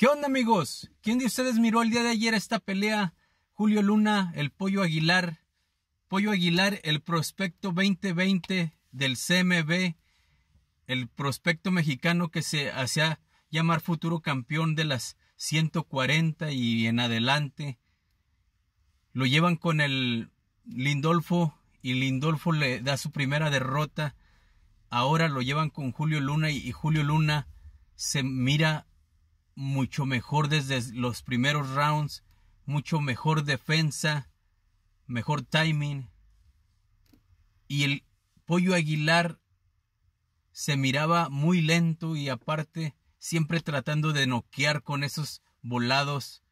¿Qué onda amigos? ¿Quién de ustedes miró el día de ayer esta pelea? Julio Luna, el Pollo Aguilar. Pollo Aguilar, el prospecto 2020 del CMB, el prospecto mexicano que se hacía llamar futuro campeón de las 140 y en adelante. Lo llevan con el Lindolfo y Lindolfo le da su primera derrota. Ahora lo llevan con Julio Luna y Julio Luna se mira mucho mejor desde los primeros rounds, mucho mejor defensa, mejor timing. Y el Pollo Aguilar se miraba muy lento y aparte siempre tratando de noquear con esos volados.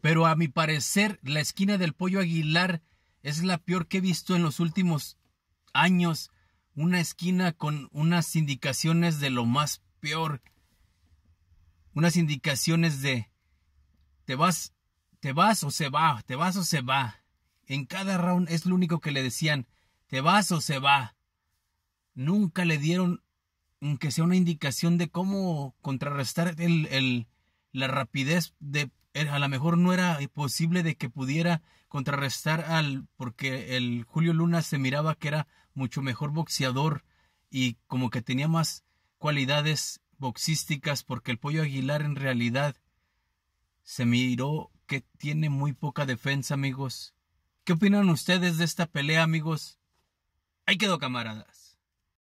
Pero a mi parecer la esquina del Pollo Aguilar es la peor que he visto en los últimos años. Una esquina con unas indicaciones de lo más peor unas indicaciones de te vas, te vas o se va, te vas o se va. En cada round es lo único que le decían, te vas o se va. Nunca le dieron, aunque sea una indicación de cómo contrarrestar el, la rapidez de... Eh, a lo mejor no era posible de que pudiera contrarrestar al... porque el Julio Luna se miraba que era mucho mejor boxeador y como que tenía más cualidades boxísticas porque el Pollo Aguilar en realidad se miró que tiene muy poca defensa, amigos. ¿Qué opinan ustedes de esta pelea, amigos? Ahí quedó, camaradas.